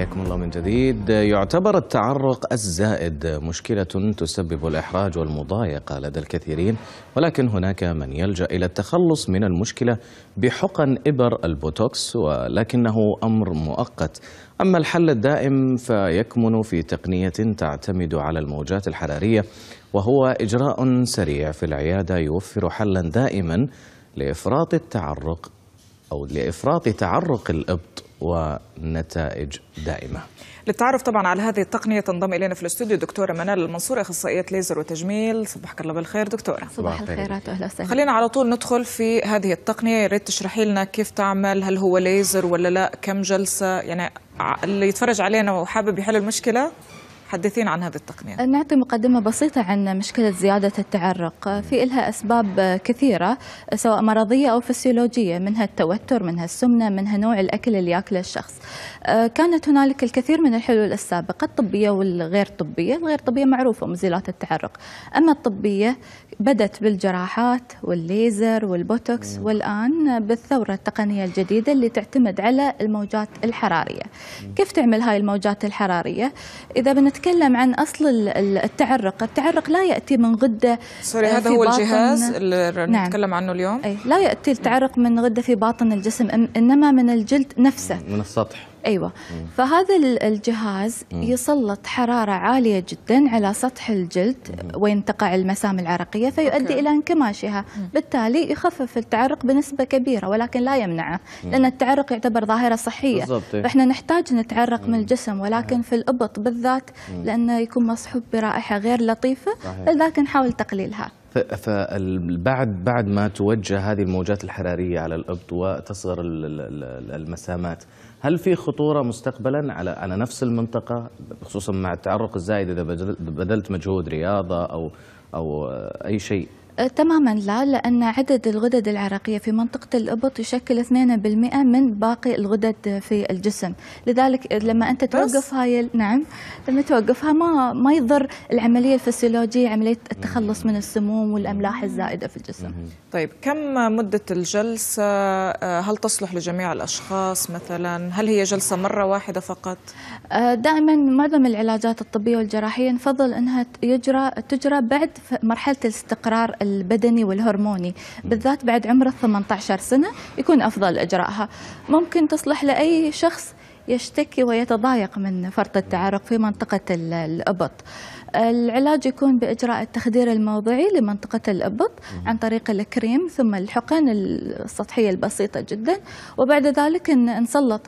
حياكم الله من جديد يعتبر التعرق الزائد مشكلة تسبب الإحراج والمضايقة لدى الكثيرين ولكن هناك من يلجأ إلى التخلص من المشكلة بحقن إبر البوتوكس ولكنه أمر مؤقت أما الحل الدائم فيكمن في تقنية تعتمد على الموجات الحرارية وهو إجراء سريع في العيادة يوفر حلا دائما لإفراط التعرق أو لإفراط تعرق الإبر ونتائج دائمة للتعرف طبعا على هذه التقنية تنضم إلينا في الاستوديو دكتورة منال المنصور أخصائية ليزر وتجميل صباحك الله بالخير دكتورة صباح الخيرات أهلا وسهلا خلينا على طول ندخل في هذه التقنية يا ريت تشرحي لنا كيف تعمل هل هو ليزر ولا لا كم جلسة يعني اللي يتفرج علينا وحابب يحل المشكلة حدثين عن هذه التقنية أه، نعطي مقدمة بسيطة عن مشكلة زيادة التعرق أه، في إلها أسباب كثيرة أه، سواء مرضية أو فسيولوجية منها التوتر منها السمنة منها نوع الأكل اللي يأكله الشخص كانت هنالك الكثير من الحلول السابقة الطبية والغير طبية الغير طبية معروفة مزيلات التعرق أما الطبية بدت بالجراحات والليزر والبوتوكس والآن بالثورة التقنية الجديدة اللي تعتمد على الموجات الحرارية كيف تعمل هاي الموجات الحرارية إذا بنتكلم نتكلم عن اصل التعرق، التعرق لا ياتي من غده سوري آه، هذا هو الجهاز اللي نعم. نتكلم عنه اليوم؟ أي لا ياتي التعرق من غده في باطن الجسم انما من الجلد نفسه من السطح ايوه مم. فهذا الجهاز مم. يسلط حراره عاليه جدا على سطح الجلد وين تقع المسام العرقيه فيؤدي الى انكماشها مم. بالتالي يخفف التعرق بنسبه كبيره ولكن لا يمنعه مم. لان التعرق يعتبر ظاهره صحيه بالضبط. إيه. فاحنا نحتاج نتعرق مم. من الجسم ولكن مم. في الابط بالذات مم. لانه يكون مصحوب برائحه غير لطيفه لذلك نحاول تقليلها فبعد بعد ما توجه هذه الموجات الحراريه على الابط وتصغر المسامات هل في خطورة مستقبلا على على نفس المنطقة خصوصا مع التعرق الزايد إذا بذلت مجهود رياضة أو أو أي شيء أه، تماما لا لأن عدد الغدد العرقية في منطقة الإبط يشكل 2% من باقي الغدد في الجسم لذلك لما أنت توقف هاي نعم لما توقفها ما ما يضر العملية الفسيولوجية عملية التخلص من السموم والأملاح الزائدة في الجسم طيب كم مدة الجلسة أه، هل تصلح لجميع الأشخاص مثلا هل هي جلسة مرة واحدة فقط أه، دائما معظم العلاجات الطبية والجراحية نفضل أنها يجرى تجرى بعد مرحلة الاستقرار البدني والهرموني بالذات بعد عمر 18 سنة يكون أفضل إجراءها ممكن تصلح لأي شخص يشتكي ويتضايق من فرط التعرق في منطقة الإبط العلاج يكون بإجراء التخدير الموضعي لمنطقة الإبط عن طريق الكريم ثم الحقن السطحية البسيطة جدا وبعد ذلك نسلط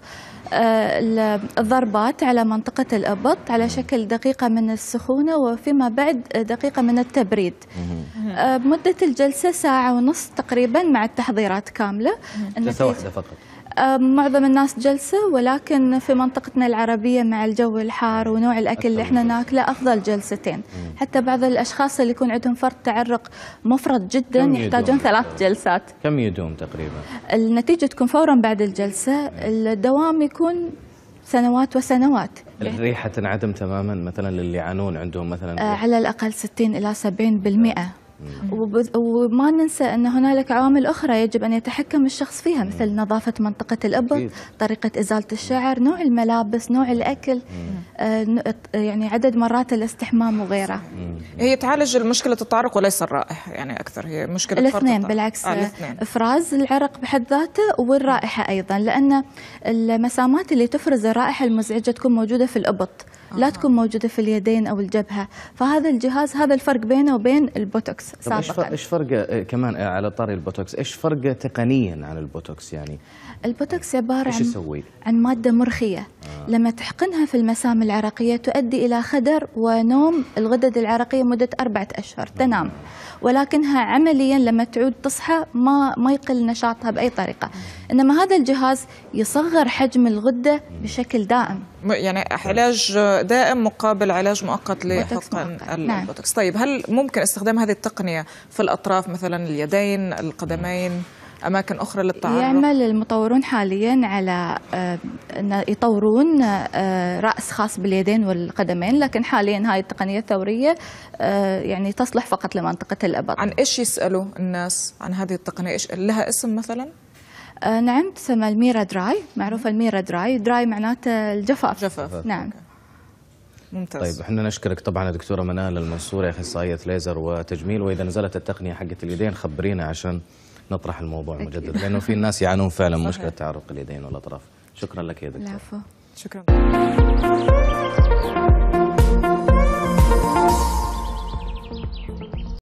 آه، الضربات على منطقة الإبط على شكل دقيقة من السخونة وفيما بعد دقيقة من التبريد آه، مدة الجلسة ساعة ونص تقريبا مع التحضيرات كاملة جلسة واحدة فقط معظم الناس جلسة ولكن في منطقتنا العربية مع الجو الحار ونوع الأكل اللي احنا ناكله أفضل جلستين حتى بعض الأشخاص اللي يكون عندهم فرط تعرق مفرط جدا يحتاجون ثلاث جلسات كم يدوم تقريبا؟ النتيجة تكون فورا بعد الجلسة الدوام يكون سنوات وسنوات الريحة تنعدم تماما مثلا للي يعانون عندهم مثلا آه، على الأقل 60 إلى 70% وما ننسى أن هنالك عوامل أخرى يجب أن يتحكم الشخص فيها مثل نظافة منطقة الإبط طريقة إزالة الشعر نوع الملابس نوع الأكل آه، يعني عدد مرات الاستحمام وغيره هي تعالج مشكلة التعرق وليس الرائحة يعني أكثر هي مشكلة الاثنين بالعكس آه الاثنين. إفراز العرق بحد ذاته والرائحة أيضا لأن المسامات اللي تفرز الرائحة المزعجة تكون موجودة في الإبط لا تكون موجوده في اليدين او الجبهه فهذا الجهاز هذا الفرق بينه وبين البوتوكس سابقا ايش فرقه آه، كمان آه، على طاري البوتوكس ايش فرقه تقنيا عن البوتوكس يعني البوتوكس عباره عن يسوي؟ عن ماده مرخيه آه. لما تحقنها في المسام العرقيه تؤدي الى خدر ونوم الغدد العرقيه مده أربعة اشهر تنام ولكنها عمليا لما تعود تصحى ما ما يقل نشاطها باي طريقه انما هذا الجهاز يصغر حجم الغده بشكل دائم يعني علاج دائم مقابل علاج مؤقت لحقن نعم. البوتوكس نعم. طيب هل ممكن استخدام هذه التقنية في الأطراف مثلا اليدين القدمين أماكن أخرى للتعرض يعمل المطورون حاليا على آه، أن يطورون آه، رأس خاص باليدين والقدمين لكن حاليا هاي التقنية الثورية آه، يعني تصلح فقط لمنطقة الأبط عن إيش يسألوا الناس عن هذه التقنية إيش لها اسم مثلا؟ آه، نعم تسمى الميرا دراي معروفه الميرا دراي دراي معناته الجفاف جفاف نعم ممتاز طيب احنا نشكرك طبعا دكتوره منال المنصوري اخصائيه ليزر وتجميل واذا نزلت التقنيه حقت اليدين خبرينا عشان نطرح الموضوع مجددا لانه في ناس يعانون فعلا صحيح. مشكله تعرق اليدين والاطراف شكرا لك يا دكتور العفو شكرا